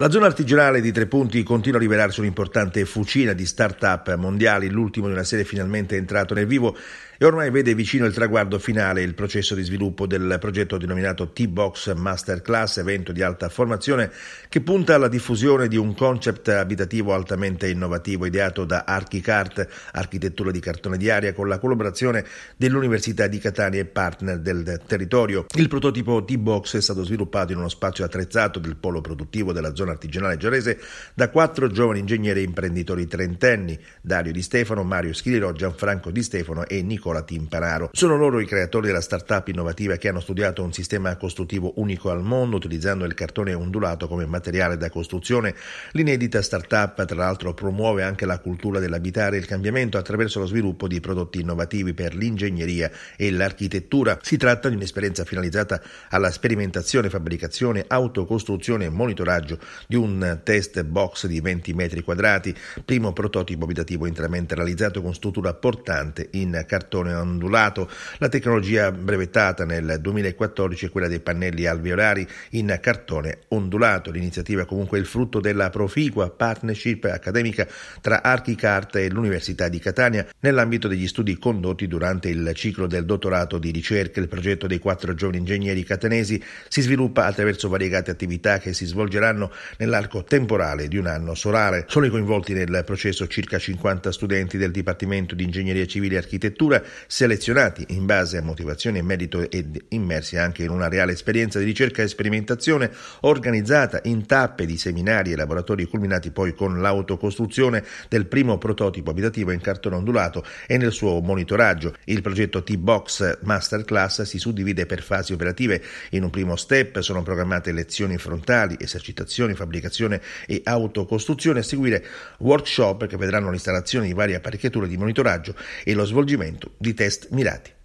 La zona artigianale di Tre Punti continua a rivelarsi un'importante fucina di start-up mondiali, l'ultimo di una serie finalmente entrato nel vivo e ormai vede vicino il traguardo finale il processo di sviluppo del progetto denominato T-Box Masterclass, evento di alta formazione che punta alla diffusione di un concept abitativo altamente innovativo ideato da Archicart, architettura di cartone di aria, con la collaborazione dell'Università di Catania e partner del territorio. Il prototipo T-Box è stato sviluppato in uno spazio attrezzato del polo produttivo della zona artigianale giorese da quattro giovani ingegneri e imprenditori trentenni, Dario Di Stefano, Mario Schiriro, Gianfranco Di Stefano e Nico Nicola Timpanaro. Sono loro i creatori della startup innovativa che hanno studiato un sistema costruttivo unico al mondo utilizzando il cartone ondulato come materiale da costruzione. L'inedita startup tra l'altro promuove anche la cultura dell'abitare e il cambiamento attraverso lo sviluppo di prodotti innovativi per l'ingegneria e l'architettura. Si tratta di un'esperienza finalizzata alla sperimentazione, fabbricazione, autocostruzione e monitoraggio di un test box di 20 metri quadrati, primo prototipo abitativo interamente realizzato con struttura portante in cartone cartone ondulato. La tecnologia brevettata nel 2014 è quella dei pannelli alveolari in cartone ondulato. L'iniziativa comunque è il frutto della proficua partnership accademica tra Archicart e l'Università di Catania nell'ambito degli studi condotti durante il ciclo del dottorato di ricerca. Il progetto dei quattro giovani ingegneri catanesi si sviluppa attraverso variegate attività che si svolgeranno nell'arco temporale di un anno solare. Sono coinvolti nel processo circa 50 studenti del Dipartimento di Ingegneria Civile e Architettura selezionati in base a motivazioni e merito ed immersi anche in una reale esperienza di ricerca e sperimentazione organizzata in tappe di seminari e laboratori culminati poi con l'autocostruzione del primo prototipo abitativo in cartone ondulato e nel suo monitoraggio. Il progetto T-Box Masterclass si suddivide per fasi operative. In un primo step sono programmate lezioni frontali, esercitazioni, fabbricazione e autocostruzione a seguire workshop che vedranno l'installazione di varie apparecchiature di monitoraggio e lo svolgimento di test mirati.